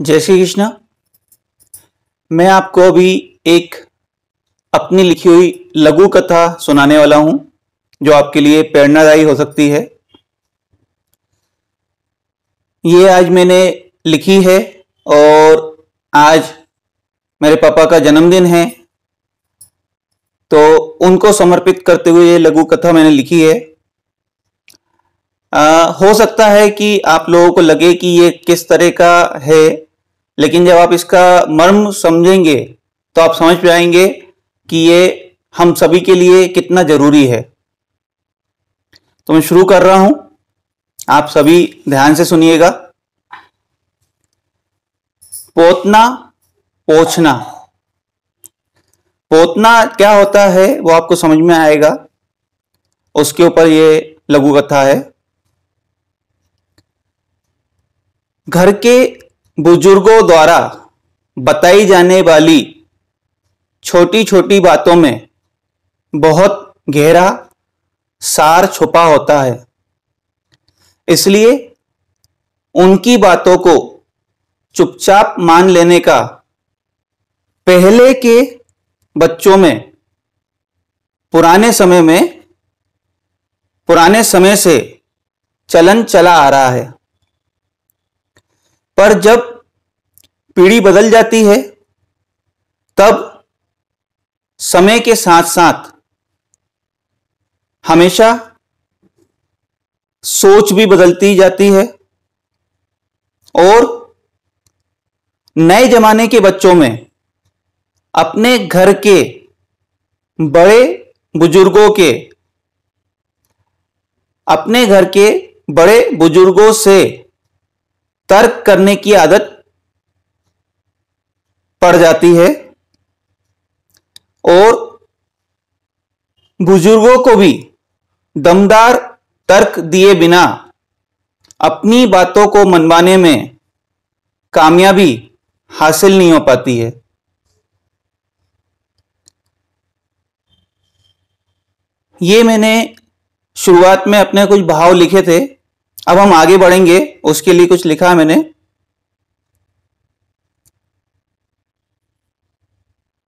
जय श्री कृष्णा मैं आपको अभी एक अपनी लिखी हुई लघु कथा सुनाने वाला हूं जो आपके लिए प्रेरणादायी हो सकती है ये आज मैंने लिखी है और आज मेरे पापा का जन्मदिन है तो उनको समर्पित करते हुए ये लघु कथा मैंने लिखी है आ, हो सकता है कि आप लोगों को लगे कि ये किस तरह का है लेकिन जब आप इसका मर्म समझेंगे तो आप समझ पाएंगे कि ये हम सभी के लिए कितना जरूरी है तो मैं शुरू कर रहा हूं आप सभी ध्यान से सुनिएगा पोतना पोछना पोतना क्या होता है वो आपको समझ में आएगा उसके ऊपर ये लघु कथा है घर के बुजुर्गों द्वारा बताई जाने वाली छोटी छोटी बातों में बहुत गहरा सार छुपा होता है इसलिए उनकी बातों को चुपचाप मान लेने का पहले के बच्चों में पुराने समय में पुराने समय से चलन चला आ रहा है पर जब पीढ़ी बदल जाती है तब समय के साथ साथ हमेशा सोच भी बदलती जाती है और नए जमाने के बच्चों में अपने घर के बड़े बुजुर्गों के अपने घर के बड़े बुजुर्गों से तर्क करने की आदत पड़ जाती है और बुजुर्गों को भी दमदार तर्क दिए बिना अपनी बातों को मनवाने में कामयाबी हासिल नहीं हो पाती है ये मैंने शुरुआत में अपने कुछ भाव लिखे थे अब हम आगे बढ़ेंगे उसके लिए कुछ लिखा है मैंने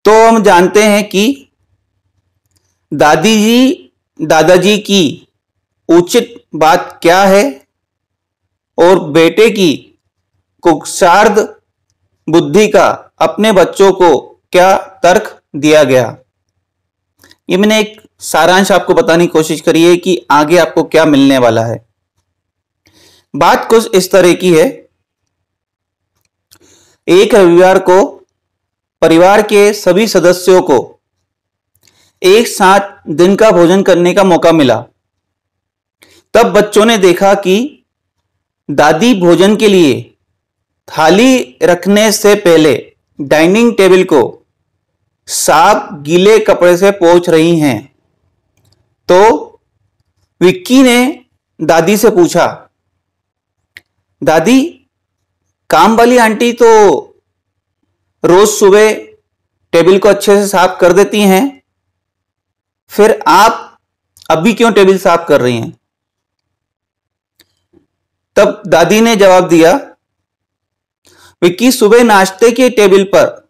तो हम जानते हैं कि दादी जी दादाजी की उचित बात क्या है और बेटे की कुक्षार्ध बुद्धि का अपने बच्चों को क्या तर्क दिया गया ये मैंने एक सारांश आपको बताने की कोशिश करी है कि आगे आपको क्या मिलने वाला है बात कुछ इस तरह की है एक रविवार को परिवार के सभी सदस्यों को एक साथ दिन का भोजन करने का मौका मिला तब बच्चों ने देखा कि दादी भोजन के लिए थाली रखने से पहले डाइनिंग टेबल को साफ गीले कपड़े से पोछ रही हैं तो विक्की ने दादी से पूछा दादी काम वाली आंटी तो रोज सुबह टेबल को अच्छे से साफ कर देती हैं फिर आप अभी क्यों टेबल साफ कर रही हैं तब दादी ने जवाब दिया विक्की सुबह नाश्ते के टेबल पर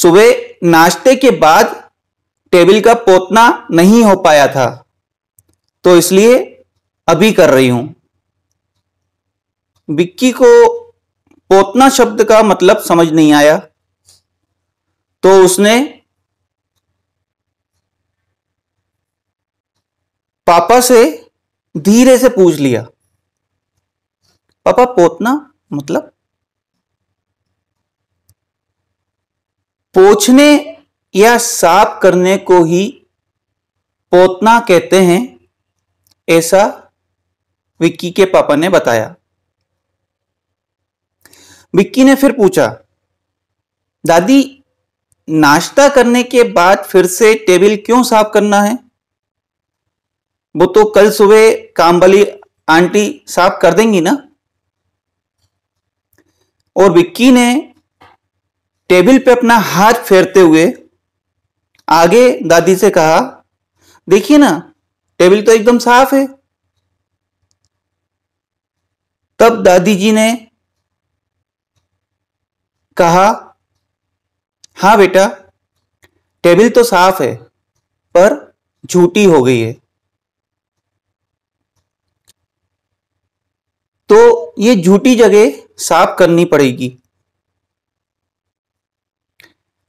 सुबह नाश्ते के बाद टेबल का पोतना नहीं हो पाया था तो इसलिए अभी कर रही हूं विक्की को पोतना शब्द का मतलब समझ नहीं आया तो उसने पापा से धीरे से पूछ लिया पापा पोतना मतलब पोछने या साफ करने को ही पोतना कहते हैं ऐसा विक्की के पापा ने बताया विक्की ने फिर पूछा दादी नाश्ता करने के बाद फिर से टेबल क्यों साफ करना है वो तो कल सुबह काम वाली आंटी साफ कर देंगी ना और विक्की ने टेबल पे अपना हाथ फेरते हुए आगे दादी से कहा देखिए ना टेबल तो एकदम साफ है तब दादी जी ने कहा हाँ बेटा टेबल तो साफ है पर झूठी हो गई है तो ये झूठी जगह साफ करनी पड़ेगी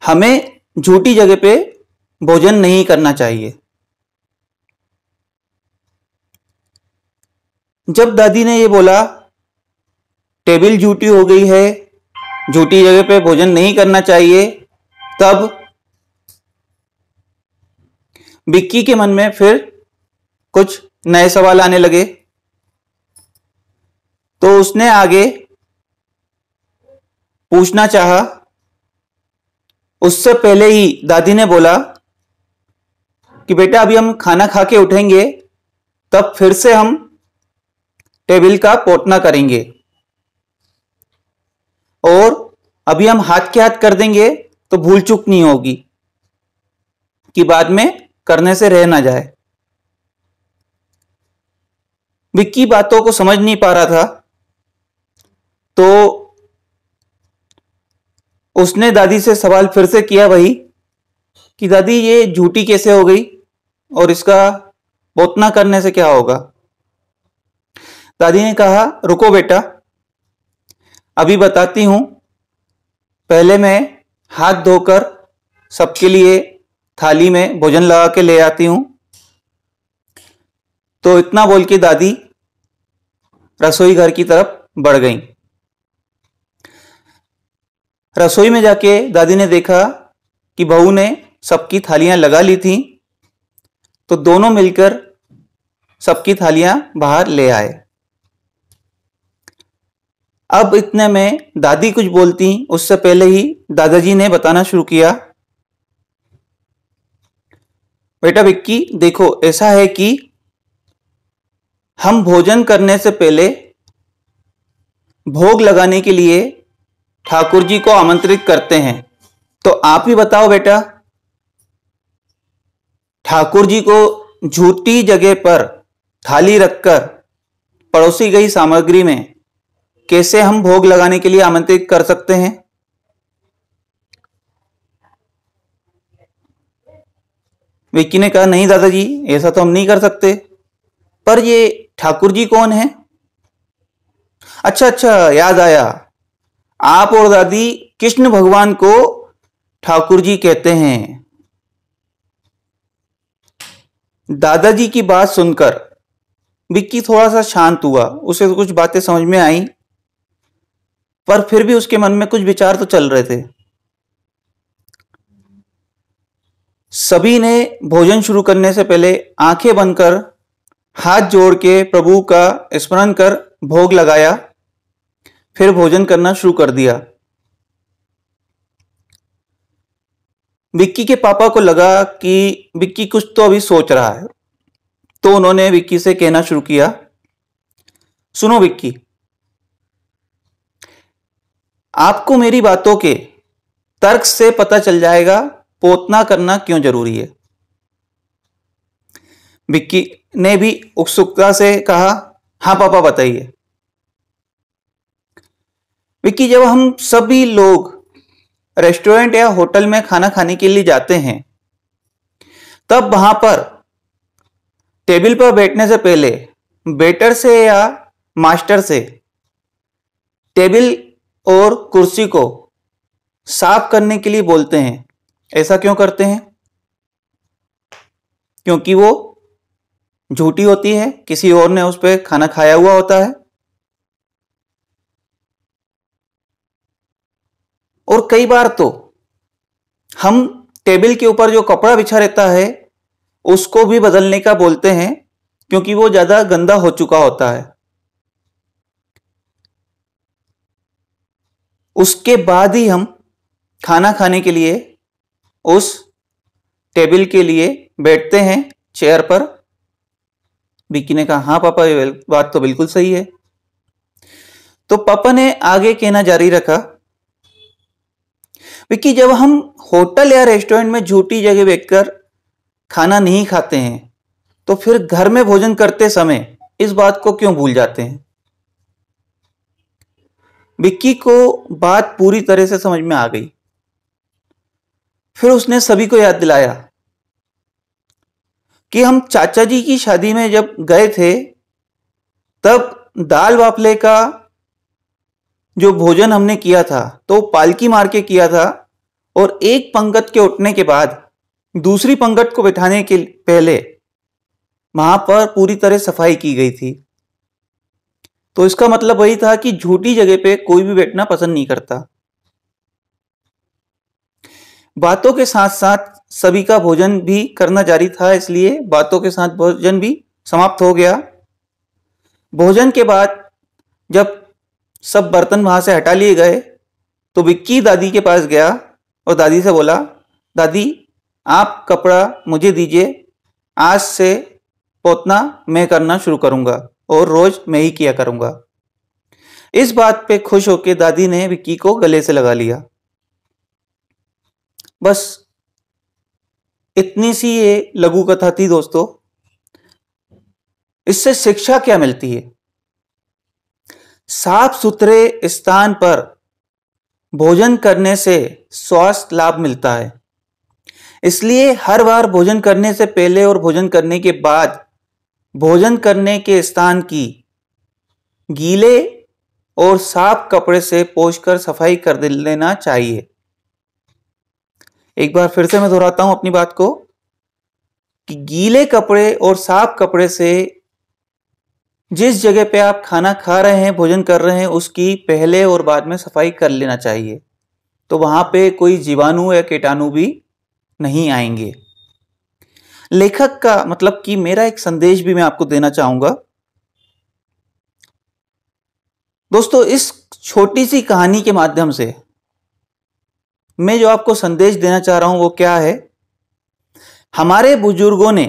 हमें झूठी जगह पे भोजन नहीं करना चाहिए जब दादी ने ये बोला टेबल झूठी हो गई है झूठी जगह पे भोजन नहीं करना चाहिए तब बिक्की के मन में फिर कुछ नए सवाल आने लगे तो उसने आगे पूछना चाहा उससे पहले ही दादी ने बोला कि बेटा अभी हम खाना खा के उठेंगे तब फिर से हम टेबल का पोतना करेंगे और अभी हम हाथ के हाथ कर देंगे तो भूल चूक नहीं होगी कि बाद में करने से रह ना जाए विक्की बातों को समझ नहीं पा रहा था तो उसने दादी से सवाल फिर से किया भाई कि दादी ये झूठी कैसे हो गई और इसका बोतना करने से क्या होगा दादी ने कहा रुको बेटा अभी बताती हूँ पहले मैं हाथ धोकर सबके लिए थाली में भोजन लगा के ले आती हूँ तो इतना बोल के दादी रसोई घर की तरफ बढ़ गई रसोई में जाके दादी ने देखा कि बहू ने सबकी थालियां लगा ली थी तो दोनों मिलकर सबकी थालियां बाहर ले आए अब इतने में दादी कुछ बोलती उससे पहले ही दादाजी ने बताना शुरू किया बेटा विक्की देखो ऐसा है कि हम भोजन करने से पहले भोग लगाने के लिए ठाकुर जी को आमंत्रित करते हैं तो आप ही बताओ बेटा ठाकुर जी को झूठी जगह पर थाली रखकर पड़ोसी गई सामग्री में कैसे हम भोग लगाने के लिए आमंत्रित कर सकते हैं विक्की ने कहा नहीं दादाजी ऐसा तो हम नहीं कर सकते पर ये ठाकुर जी कौन है अच्छा अच्छा याद आया आप और दादी कृष्ण भगवान को ठाकुर जी कहते हैं दादाजी की बात सुनकर विक्की थोड़ा सा शांत हुआ उसे तो कुछ बातें समझ में आई पर फिर भी उसके मन में कुछ विचार तो चल रहे थे सभी ने भोजन शुरू करने से पहले आंखें बंद कर हाथ जोड़ के प्रभु का स्मरण कर भोग लगाया फिर भोजन करना शुरू कर दिया विक्की के पापा को लगा कि विक्की कुछ तो अभी सोच रहा है तो उन्होंने विक्की से कहना शुरू किया सुनो विक्की आपको मेरी बातों के तर्क से पता चल जाएगा पोतना करना क्यों जरूरी है विक्की ने भी उत्सुकता से कहा हाँ पापा बताइए विक्की जब हम सभी लोग रेस्टोरेंट या होटल में खाना खाने के लिए जाते हैं तब वहां पर टेबल पर बैठने से पहले बेटर से या मास्टर से टेबल और कुर्सी को साफ करने के लिए बोलते हैं ऐसा क्यों करते हैं क्योंकि वो झूठी होती है किसी और ने उस पर खाना खाया हुआ होता है और कई बार तो हम टेबल के ऊपर जो कपड़ा बिछा रहता है उसको भी बदलने का बोलते हैं क्योंकि वो ज़्यादा गंदा हो चुका होता है उसके बाद ही हम खाना खाने के लिए उस टेबल के लिए बैठते हैं चेयर पर विक्की ने कहा हाँ पापा ये बात तो बिल्कुल सही है तो पापा ने आगे कहना जारी रखा विक्की जब हम होटल या रेस्टोरेंट में झूठी जगह बैठकर खाना नहीं खाते हैं तो फिर घर में भोजन करते समय इस बात को क्यों भूल जाते हैं विक्की को बात पूरी तरह से समझ में आ गई फिर उसने सभी को याद दिलाया कि हम चाचा जी की शादी में जब गए थे तब दाल वापले का जो भोजन हमने किया था तो पालकी मार के किया था और एक पंगत के उठने के बाद दूसरी पंगत को बिठाने के पहले वहां पर पूरी तरह सफाई की गई थी तो इसका मतलब वही था कि झूठी जगह पे कोई भी बैठना पसंद नहीं करता बातों के साथ साथ सभी का भोजन भी करना जारी था इसलिए बातों के साथ भोजन भी समाप्त हो गया भोजन के बाद जब सब बर्तन वहां से हटा लिए गए तो विक्की दादी के पास गया और दादी से बोला दादी आप कपड़ा मुझे दीजिए आज से पोतना मैं करना शुरू करूँगा और रोज मैं ही किया करूंगा इस बात पे खुश होकर दादी ने विक्की को गले से लगा लिया बस इतनी सी ये लघु कथा थी दोस्तों इससे शिक्षा क्या मिलती है साफ सुथरे स्थान पर भोजन करने से स्वास्थ्य लाभ मिलता है इसलिए हर बार भोजन करने से पहले और भोजन करने के बाद भोजन करने के स्थान की गीले और साफ कपड़े से कर सफाई कर लेना चाहिए एक बार फिर से मैं दोहराता हूं अपनी बात को कि गीले कपड़े और साफ कपड़े से जिस जगह पे आप खाना खा रहे हैं भोजन कर रहे हैं उसकी पहले और बाद में सफाई कर लेना चाहिए तो वहां पे कोई जीवाणु या कीटाणु भी नहीं आएंगे लेखक का मतलब कि मेरा एक संदेश भी मैं आपको देना चाहूंगा दोस्तों इस छोटी सी कहानी के माध्यम से मैं जो आपको संदेश देना चाह रहा हूं वो क्या है हमारे बुजुर्गों ने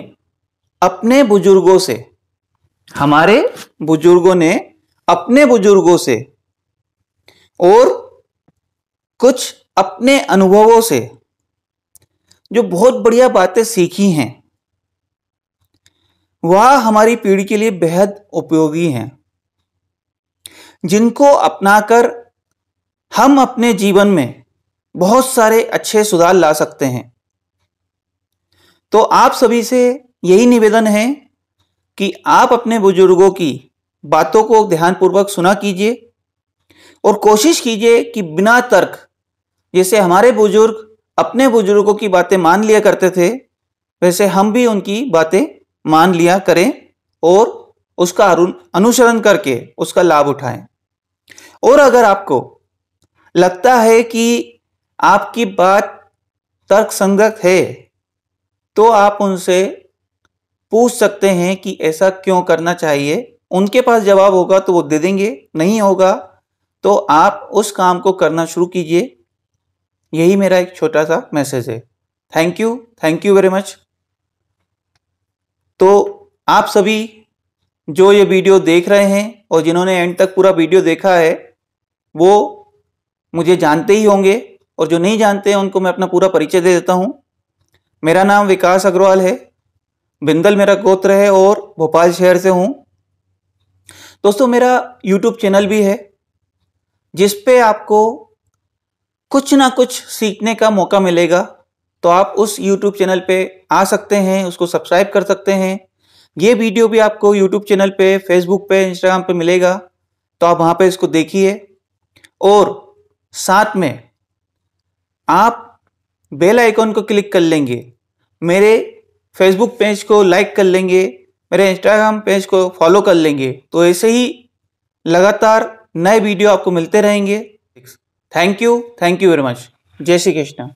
अपने बुजुर्गों से हमारे बुजुर्गों ने अपने बुजुर्गों से और कुछ अपने अनुभवों से जो बहुत बढ़िया बातें सीखी हैं वह हमारी पीढ़ी के लिए बेहद उपयोगी हैं जिनको अपनाकर हम अपने जीवन में बहुत सारे अच्छे सुधार ला सकते हैं तो आप सभी से यही निवेदन है कि आप अपने बुजुर्गों की बातों को ध्यानपूर्वक सुना कीजिए और कोशिश कीजिए कि बिना तर्क जैसे हमारे बुजुर्ग अपने बुजुर्गों की बातें मान लिया करते थे वैसे हम भी उनकी बातें मान लिया करें और उसका अनुसरण करके उसका लाभ उठाएं और अगर आपको लगता है कि आपकी बात तर्कसंगत है तो आप उनसे पूछ सकते हैं कि ऐसा क्यों करना चाहिए उनके पास जवाब होगा तो वो दे देंगे नहीं होगा तो आप उस काम को करना शुरू कीजिए यही मेरा एक छोटा सा मैसेज है thank you thank you very much तो आप सभी जो ये वीडियो देख रहे हैं और जिन्होंने एंड तक पूरा वीडियो देखा है वो मुझे जानते ही होंगे और जो नहीं जानते हैं उनको मैं अपना पूरा परिचय दे देता हूँ मेरा नाम विकास अग्रवाल है बिंदल मेरा गोत्र है और भोपाल शहर से हूँ दोस्तों मेरा यूट्यूब चैनल भी है जिस पे आपको कुछ ना कुछ सीखने का मौका मिलेगा तो आप उस यूट्यूब चैनल पे आ सकते हैं उसको सब्सक्राइब कर सकते हैं ये वीडियो भी आपको यूट्यूब चैनल पे फेसबुक पे इंस्टाग्राम पे मिलेगा तो आप वहाँ पे इसको देखिए और साथ में आप बेल आइकॉन को क्लिक कर लेंगे मेरे फेसबुक पेज को लाइक कर लेंगे मेरे इंस्टाग्राम पेज को फॉलो कर लेंगे तो ऐसे ही लगातार नए वीडियो आपको मिलते रहेंगे thank you thank you very much जय श्री कृष्णा